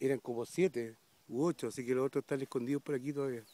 eran como siete u ocho, así que los otros están escondidos por aquí todavía.